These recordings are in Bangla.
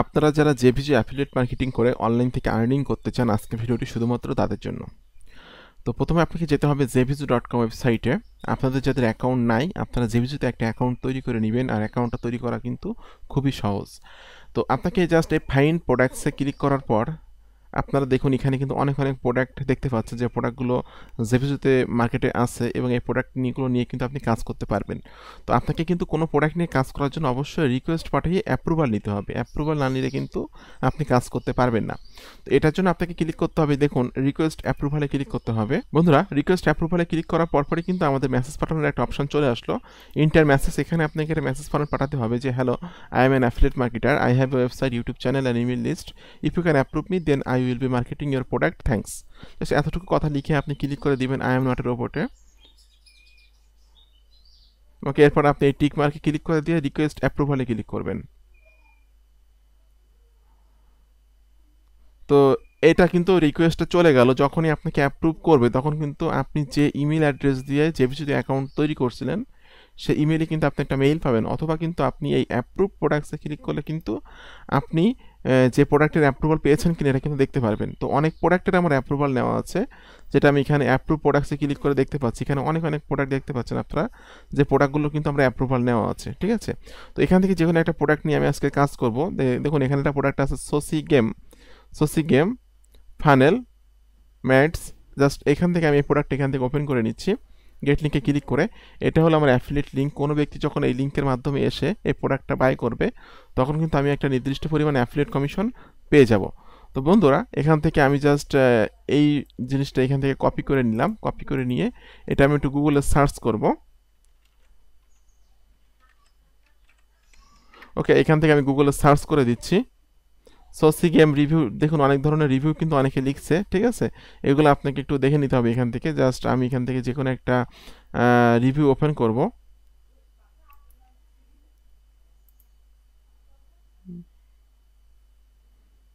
আপনারা যারা জেভিজি অ্যাফিলিয়েট মার্কেটিং করে অনলাইন থেকে আর্নিং করতে চান আজকে ভিডিওটি শুধুমাত্র তাদের জন্য তো প্রথমে আপনাকে যেতে হবে জেভিজু ডট কম ওয়েবসাইটে আপনাদের যাদের অ্যাকাউন্ট নাই আপনারা জেভিজুতে একটা অ্যাকাউন্ট তৈরি করে নেবেন আর অ্যাকাউন্টটা তৈরি করা কিন্তু খুবই সহজ তো আপনাকে জাস্ট এই ফাইন প্রোডাক্টসে ক্লিক করার পর আপনারা দেখুন এখানে কিন্তু অনেক অনেক প্রোডাক্ট দেখতে পাচ্ছেন যে প্রোডাক্টগুলো জেপিজুতে মার্কেটে আছে এবং এই প্রোডাক্ট নিয়েগুলো নিয়ে কিন্তু আপনি কাজ করতে পারবেন তো আপনাকে কিন্তু কোনো প্রোডাক্ট নিয়ে কাজ করার জন্য অবশ্যই রিকোয়েস্ট পাঠিয়ে অ্যাপ্রুভাল নিতে হবে অ্যাপ্রুভাল না নিলে কিন্তু আপনি কাজ করতে পারবেন না তো এটার জন্য আপনাকে ক্লিক করতে হবে দেখুন রিকোয়েস্ট অ্যাপ্রুভালে ক্লিক করতে হবে বন্ধুরা রিকোয়েস্ট অ্যাপ্রুভালে ক্লিক করার পরপরই কিন্তু আমাদের মেসেজ পাঠানোর একটা অপশন চলে আসলো ইন্টার মেসেজ এখানে আপনাকে একটা মেসেজ পাঠানো পাঠাতে হবে যে hello I am an affiliate marketer I have website YouTube channel and email list if you can approve me then I I will be marketing your product thanks just এতটুকু কথা লিখে আপনি ক্লিক করে দিবেন আই এম নটের ওপরে ওকে এরপর আপনি এই টিক মার্কে ক্লিক করে দিয়ে রিকোয়েস্ট অ্যাপ্রুভালে ক্লিক করবেন তো এটা কিন্তু রিকোয়েস্টটা চলে গেল যখনই আপনাকে অ্যাপ্রুভ করবে তখন কিন্তু আপনি যে ইমেল অ্যাড্রেস দিয়ে যে বিসিতে অ্যাকাউন্ট তৈরি করছিলেন সেই ইমেলে কিন্তু আপনি একটা মেইল পাবেন অথবা কিন্তু আপনি এই অ্যাপ্রুভ প্রোডাক্টসে ক্লিক করলে কিন্তু আপনি যে প্রোডাক্টের অ্যাপ্রুভাল পেয়েছেন কিনা এটা কিন্তু দেখতে পারবেন তো অনেক প্রোডাক্টের আমার অ্যাপ্রুভাল নেওয়া আছে যেটা আমি এখানে অ্যাপ্রুভ প্রোডাক্টসে ক্লিক করে দেখতে পাচ্ছি এখানে অনেক অনেক প্রোডাক্ট দেখতে পাচ্ছেন আপনারা যে প্রোডাক্টগুলো কিন্তু আমরা অ্যাপ্রুভাল নেওয়া আছে ঠিক আছে তো এখান থেকে যে কোনো একটা প্রোডাক্ট নিয়ে আমি আজকে কাজ করবো দেখুন এখানে একটা প্রোডাক্ট আছে Soci game Soci game funnel mats just এখান থেকে আমি এই প্রোডাক্ট এখান থেকে ওপেন করে নিচ্ছি গেট লিঙ্কে ক্লিক করে এটা হলো আমার অ্যাফিলিয়েট লিঙ্ক কোনো ব্যক্তি যখন এই লিঙ্কের মাধ্যমে এসে এই প্রোডাক্টটা বাই করবে তখন কিন্তু আমি একটা নির্দিষ্ট পরিমাণ অ্যাফিলিয়েট কমিশন পেয়ে যাব তো বন্ধুরা এখান থেকে আমি জাস্ট এই জিনিসটা এখান থেকে কপি করে নিলাম কপি করে নিয়ে এটা আমি একটু গুগলে সার্চ করব ওকে এখান থেকে আমি গুগলে সার্চ করে দিচ্ছি সো গেম রিভিউ দেখুন অনেক ধরনের রিভিউ কিন্তু অনেকে লিখছে ঠিক আছে এগুলো আপনাকে একটু দেখে নিতে হবে এখান থেকে জাস্ট আমি এখান থেকে যে কোনো একটা রিভিউ ওপেন করব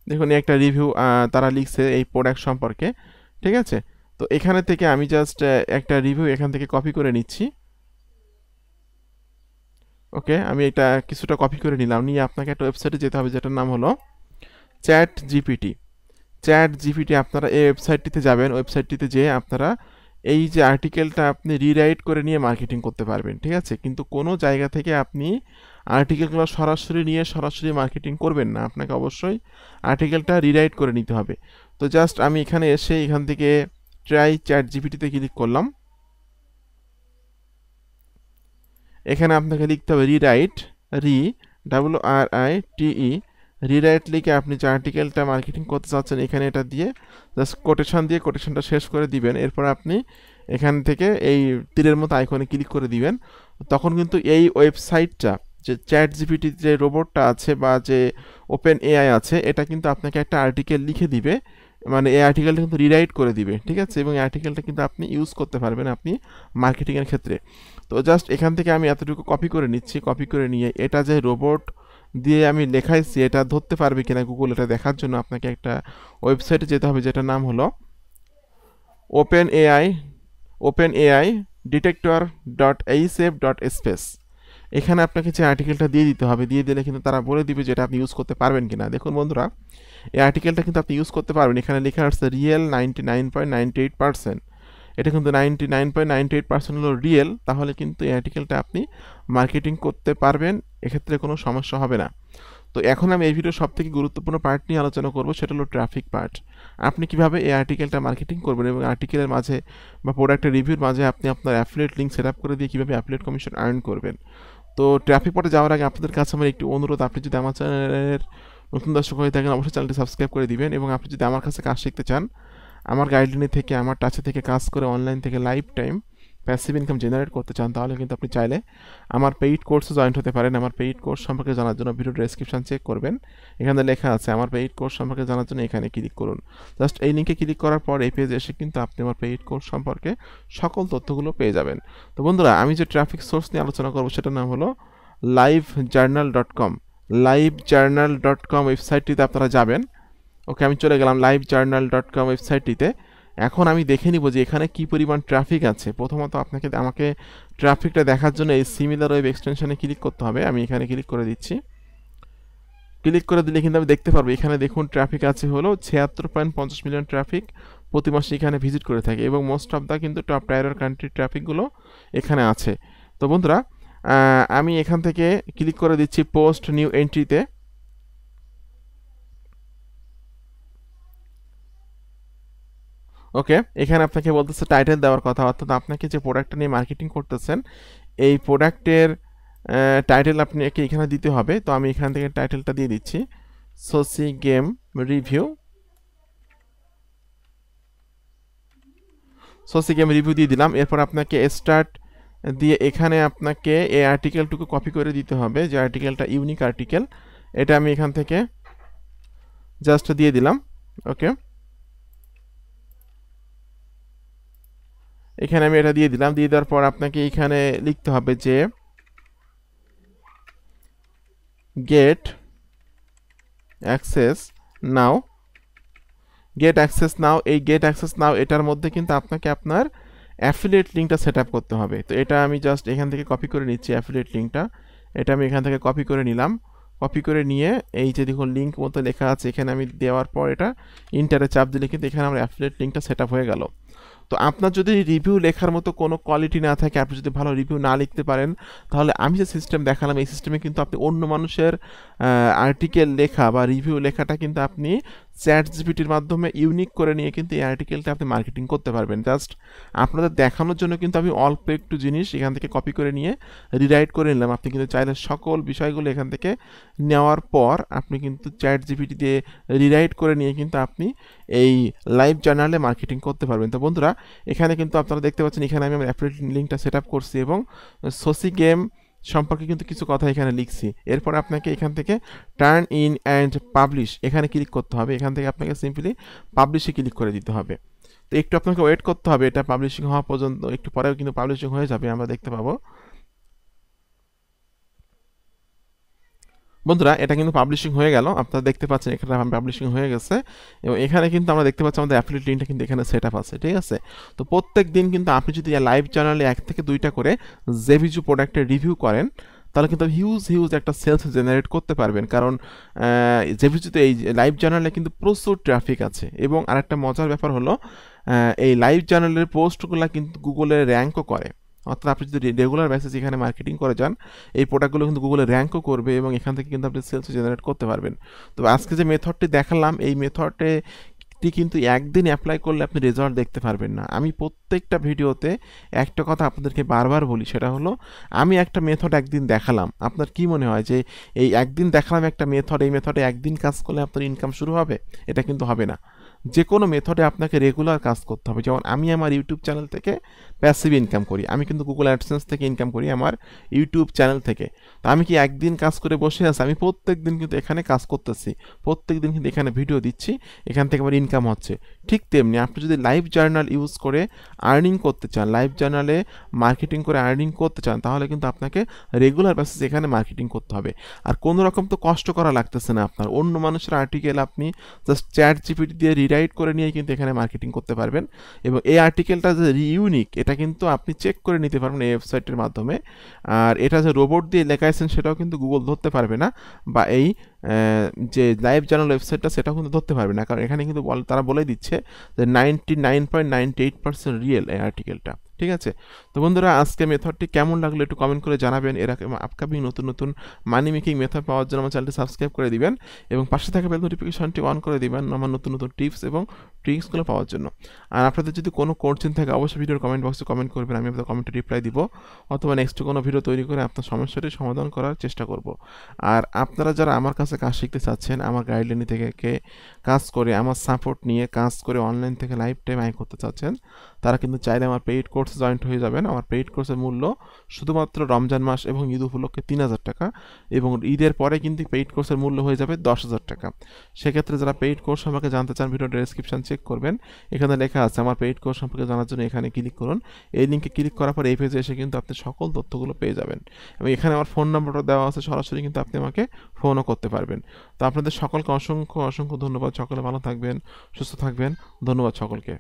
দেখুন একটা রিভিউ তারা লিখছে এই প্রোডাক্ট সম্পর্কে ঠিক আছে তো এখানে থেকে আমি জাস্ট একটা রিভিউ এখান থেকে কপি করে নিচ্ছি ওকে আমি এটা কিছুটা কপি করে নিলাম নিয়ে আপনাকে একটা ওয়েবসাইটে যেতে হবে যেটার নাম হলো চ্যাট জিপিটি চ্যাট জিপিটি আপনারা এই ওয়েবসাইটটিতে যাবেন ওয়েবসাইটটিতে যেয়ে আপনারা এই যে আর্টিকেলটা আপনি রিরাইট করে নিয়ে মার্কেটিং করতে পারবেন ঠিক আছে কিন্তু কোনো জায়গা থেকে আপনি আর্টিকেলগুলো সরাসরি নিয়ে সরাসরি মার্কেটিং করবেন না আপনাকে অবশ্যই আর্টিকেলটা রিরাইট করে নিতে হবে তো জাস্ট আমি এখানে এসে এখান থেকে ট্রাই চ্যাট জিপিটিতে ক্লিক করলাম এখানে আপনাকে লিখতে হবে rewrite re W R I T E rewrite লিখে আপনি যে আর্টিকেলটা মার্কেটিং করতে চাচ্ছেন এখানে এটা দিয়ে জাস্ট কোটেশন দিয়ে কোটেশনটা শেষ করে দিবেন এরপর আপনি এখান থেকে এই তীরের মতো আইকনে ক্লিক করে দিবেন তখন কিন্তু এই ওয়েবসাইটটা যে চ্যাট জিপিটি যে রোবটটা আছে বা যে ওপেন এআই আছে এটা কিন্তু আপনাকে একটা আর্টিকেল লিখে দিবে মানে এই আর্টিকেলটা কিন্তু রিরাইট করে দিবে ঠিক আছে এবং আর্টিকেলটা কিন্তু আপনি ইউজ করতে পারবেন আপনি মার্কেটিংয়ের ক্ষেত্রে তো জাস্ট এখান থেকে আমি এতটুকু কপি করে নিচ্ছি কপি করে নিয়ে এটা যে রোবট দিয়ে আমি লেখাইছি এটা ধরতে পারবে কিনা গুগল এটা দেখার জন্য আপনাকে একটা ওয়েবসাইটে যেতে হবে যেটার নাম হলো open AI open AI detector dot H F dot space এখানে আপনাকে যে আর্টিকেলটা দিয়ে দিতে হবে দিয়ে দিলে কিন্তু তারা বলে দিবে যেটা আপনি ইউজ করতে পারবেন কিনা দেখুন বন্ধুরা এই আর্টিকেলটা কিন্তু আপনি ইউজ করতে পারবেন এখানে লেখা আসছে real ninety nine point ninety eight percent এটা কিন্তু ninety nine point ninety eight percent হলো রিয়েল তাহলে কিন্তু এই আর্টিকেলটা আপনি মার্কেটিং করতে পারবেন এক্ষেত্রে কোনো সমস্যা হবে না তো এখন আমি এই ভিডিও সবথেকে গুরুত্বপূর্ণ পার্ট নিয়ে আলোচনা করব সেটা হলো ট্রাফিক পার্ট আপনি কিভাবে এই আর্টিকেলটা মার্কেটিং করবেন এবং আর্টিকেলের মাঝে বা প্রোডাক্টের রিভিউর মাঝে আপনি আপনার অ্যাফিলেট লিঙ্ক সেট আপ করে দিয়ে কীভাবে অ্যাফিলেট কমিশন আর্ন করবেন তো ট্রাফিক পার্টে যাওয়ার আগে আপনাদের কাছে আমার একটি অনুরোধ আপনি যদি আমার চ্যানেলের নতুন দর্শক হয়ে থাকেন অবশ্যই চ্যানেলটি সাবস্ক্রাইব করে দিবেন এবং আপনি যদি আমার কাছে কাজ শিখতে চান আমার গাইডলাইনে থেকে আমার টাচে থেকে কাজ করে অনলাইন থেকে life time passive income generate করতে চান তাহলে কিন্তু আপনি চাইলে আমার পেইড কোর্সে জয়েন্ট হতে পারেন আমার পেইড কোর্স সম্পর্কে জানার জন্য ভিডিও ডেসক্রিপশান চেক করবেন এখানে লেখা আছে আমার পেইড কোর্স সম্পর্কে জানার জন্য এখানে ক্লিক করুন জাস্ট এই লিঙ্কে ক্লিক করার পর এই পেজে এসে কিন্তু আপনি আমার পেইড কোর্স সম্পর্কে সকল তথ্যগুলো পেয়ে যাবেন তো বন্ধুরা আমি যে ট্রাফিক সোর্স নিয়ে আলোচনা করবো সেটার নাম হলো live journal dot com live journal dot com ওয়েবসাইটটিতে আপনারা যাবেন ওকে আমি চলে গেলাম লাইভ জার্নাল ডট কম ওয়েবসাইটটিতে এখন আমি দেখে নিব যে এখানে কি পরিমাণ ট্রাফিক আছে প্রথমত আপনাকে আমাকে ট্রাফিকটা দেখার জন্য এই সিমিলার ওয়েব এক্সটেনশানে ক্লিক করতে হবে আমি এখানে ক্লিক করে দিচ্ছি ক্লিক করে দিলে কিন্তু আমি দেখতে পারবো এখানে দেখুন ট্রাফিক আছে হলো ছিয়াত্তর পয়েন্ট পঞ্চাশ মিলিয়ন ট্রাফিক প্রতি মাসে এখানে ভিজিট করে থাকে এবং মোস্ট অফ দ্য কিন্তু টপ টায়ার কান্ট্রির ট্রাফিকগুলো এখানে আছে তো বন্ধুরা আমি এখান থেকে ক্লিক করে দিচ্ছি পোস্ট নিউ এন্ট্রিতে ওকে এখানে আপনাকে বলতেছে টাইটেল দেওয়ার কথা অর্থাৎ আপনাকে যে প্রোডাক্টটা নিয়ে মার্কেটিং করতেছেন এই প্রোডাক্টের টাইটেল আপনাকে এখানে দিতে হবে তো আমি এখান থেকে টাইটেলটা দিয়ে দিচ্ছি Soci game review Soci game review দিয়ে দিলাম এরপর আপনাকে স্টার্ট দিয়ে এখানে আপনাকে এই আর্টিকেলটুকু কপি করে দিতে হবে যে আর্টিকেলটা ইউনিক আর্টিকেল এটা আমি এখান থেকে জাস্ট দিয়ে দিলাম ওকে এখানে আমি এটা দিয়ে দিলাম দিয়ে দেওয়ার পর আপনাকে এখানে লিখতে হবে যে get access now get access now এই গেট অ্যাক্সেস নাও এটার মধ্যে কিন্তু আপনাকে আপনার অ্যাফিলিয়েট লিঙ্কটা সেট আপ করতে হবে তো এটা আমি জাস্ট এখান থেকে কপি করে নিচ্ছি অ্যাফিলিয়েট লিঙ্কটা এটা আমি এখান থেকে কপি করে নিলাম কপি করে নিয়ে এই যে দেখুন লিঙ্ক মতো লেখা আছে এখানে আমি দেওয়ার পর এটা ইন্টারে চাপ দিলে কিন্তু এখানে আমার অ্যাফিলিয়েট লিঙ্কটা সেট আপ হয়ে গেল তো আপনার যদি রিভিউ লেখার মতো কোনো কোয়ালিটি না থাকে আপনি যদি ভালো রিভিউ না লিখতে পারেন তাহলে আমি যে সিস্টেম দেখালাম এই সিস্টেমে কিন্তু আপনি অন্য মানুষের আর্টিকেল লেখা বা রিভিউ লেখাটা কিন্তু আপনি চ্যাট জিপিটির মাধ্যমে ইউনিক করে নিয়ে কিন্তু এই আর্টিকেলটা আপনি মার্কেটিং করতে পারবেন জাস্ট আপনাদের দেখানোর জন্য কিন্তু আমি অল্প একটু জিনিস এখান থেকে কপি করে নিয়ে রিরাইট করে নিলাম আপনি কিন্তু চাইলে সকল বিষয়গুলো এখান থেকে নেওয়ার পর আপনি কিন্তু চ্যাট জিপিটি দিয়ে রিরাইট করে নিয়ে কিন্তু আপনি এই লাইভ জার্নালে মার্কেটিং করতে পারবেন তো বন্ধুরা এখানে কিন্তু আপনারা দেখতে পাচ্ছেন এখানে আমি আমার অ্যাফিলিয়েট লিঙ্কটা সেট আপ করছি এবং সোসি গেম সম্পর্কে কিন্তু কিছু কথা এখানে লিখছি এরপর আপনাকে এখান থেকে টার্ন ইন অ্যান্ড পাবলিশ এখানে ক্লিক করতে হবে এখান থেকে আপনাকে সিম্পলি পাবলিশে ক্লিক করে দিতে হবে তো একটু আপনাকে ওয়েট করতে হবে এটা পাবলিশিং হওয়া পর্যন্ত একটু পরেও কিন্তু পাবলিশিং হয়ে যাবে আমরা দেখতে পাবো বন্ধুরা এটা কিন্তু পাবলিশিং হয়ে গেল আপনারা দেখতে পাচ্ছেন এখানে পাবলিশিং হয়ে গেছে এবং এখানে কিন্তু আমরা দেখতে পাচ্ছি আমাদের অ্যাফিলিয়েট লিঙ্কটা কিন্তু এখানে সেট আপ আছে ঠিক আছে তো প্রত্যেক দিন কিন্তু আপনি যদি লাইভ চ্যানেলে এক থেকে দুইটা করে জেভিজু প্রোডাক্টের রিভিউ করেন তাহলে কিন্তু হিউজ হিউজ একটা সেলস জেনারেট করতে পারবেন কারণ জেভিজুতে এই লাইভ চ্যানেলে কিন্তু প্রচুর ট্রাফিক আছে এবং আরেকটা মজার ব্যাপার হলো এই লাইভ চ্যানেলের পোস্টগুলো কিন্তু গুগলে র্যাঙ্কও করে অর্থাৎ আপনি যদি রেগুলার বেসিস এখানে মার্কেটিং করে যান এই প্রোডাক্টগুলো কিন্তু গুগলে র্যাঙ্কও করবে এবং এখান থেকে কিন্তু আপনি সেলস জেনারেট করতে পারবেন তো আজকে যে মেথডটি দেখালাম এই মেথডে কিন্তু একদিন অ্যাপ্লাই করলে আপনি রেজাল্ট দেখতে পারবেন না আমি প্রত্যেকটা ভিডিওতে একটা কথা আপনাদেরকে বারবার বলি সেটা হলো আমি একটা মেথড একদিন দেখালাম আপনার কি মনে হয় যে এই একদিন দেখালাম একটা মেথড এই মেথডে একদিন কাজ করলে আপনার ইনকাম শুরু হবে এটা কিন্তু হবে না যে কোনো মেথডে আপনাকে রেগুলার কাজ করতে হবে যেমন আমি আমার ইউটিউব চ্যানেল থেকে প্যাসিভ ইনকাম করি আমি কিন্তু গুগল অ্যাডসেন্স থেকে ইনকাম করি আমার ইউটিউব চ্যানেল থেকে তো আমি কি একদিন কাজ করে বসে আছি আমি প্রত্যেক দিন কিন্তু এখানে কাজ করতেছি প্রত্যেক দিন কিন্তু এখানে ভিডিও দিচ্ছি এখান থেকে আমার ইনকাম হচ্ছে ঠিক তেমনি আপনি যদি লাইভ জার্নাল ইউজ করে আর্নিং করতে চান লাইভ জার্নালে মার্কেটিং করে আর্নিং করতে চান তাহলে কিন্তু আপনাকে রেগুলার বেসিস এখানে মার্কেটিং করতে হবে আর কোনো রকম তো কষ্ট করা লাগতেছে না আপনার অন্য মানুষের আর্টিকেল আপনি জাস্ট চ্যাট জিপিটি দিয়ে রিরাইট করে নিয়ে কিন্তু এখানে মার্কেটিং করতে পারবেন এবং এই আর্টিকেলটা যে ইউনিক এটা কিন্তু আপনি চেক করে নিতে পারবেন এই ওয়েবসাইটের মাধ্যমে আর এটা যে রোবট দিয়ে লেখাইছেন সেটাও কিন্তু গুগল ধরতে পারবে না বা এই যে লাইভ জার্নাল ওয়েবসাইটটা সেটা কিন্তু ধরতে পারবে না কারণ এখানে কিন্তু তারা বলে দিচ্ছে যে ninety nine point ninety eight percent real এই আর্টিকেলটা ঠিক আছে তো বন্ধুরা আজকে মেথডটি কেমন লাগলো একটু কমেন্ট করে জানাবেন এরকম আপকামিং নতুন নতুন মানি মেকিং মেথড পাওয়ার জন্য আমার চ্যানেলটি সাবস্ক্রাইব করে দিবেন এবং পাশে থাকা বেল নোটিফিকেশনটি অন করে দিবেন আমার নতুন নতুন টিপস এবং ট্রিক্সগুলো পাওয়ার জন্য আর আপনাদের যদি কোনো কোশ্চেন থাকে অবশ্যই ভিডিওর কমেন্ট বক্সে কমেন্ট করবেন আমি আপনাদের কমেন্টে রিপ্লাই দিব অথবা নেক্সট কোনো ভিডিও তৈরি করে আপনার সমস্যাটি সমাধান করার চেষ্টা করব আর আপনারা যারা আমার কাছে কাজ শিখতে চাচ্ছেন আমার গাইডলাইন থেকে কাজ করে আমার সাপোর্ট নিয়ে কাজ করে অনলাইন থেকে লাইফ টাইম আয় করতে চাচ্ছেন তারা কিন্তু চাইলে আমার পেইড কোর্সে জয়েন্ট হয়ে যাবেন আমার পেইড কোর্সের মূল্য শুধুমাত্র রমজান মাস এবং ঈদ উপলক্ষে তিন হাজার টাকা এবং ঈদের পরে কিন্তু পেইড কোর্সের মূল্য হয়ে যাবে দশ হাজার টাকা সেক্ষেত্রে যারা পেইড কোর্স সম্পর্কে জানতে চান ভিডিও ডেসক্রিপশন চেক করবেন এখানে লেখা আছে আমার পেইড কোর্স সম্পর্কে জানার জন্য এখানে ক্লিক করুন এই লিঙ্কে ক্লিক করার পর এই পেজে এসে কিন্তু আপনি সকল তথ্যগুলো পেয়ে যাবেন এবং এখানে আমার ফোন নম্বরটা দেওয়া আছে সরাসরি কিন্তু আপনি আমাকে ফোনও করতে পারবেন তো আপনাদের সকলকে অসংখ্য অসংখ্য ধন্যবাদ সকলে ভালো থাকবেন সুস্থ থাকবেন ধন্যবাদ সকলকে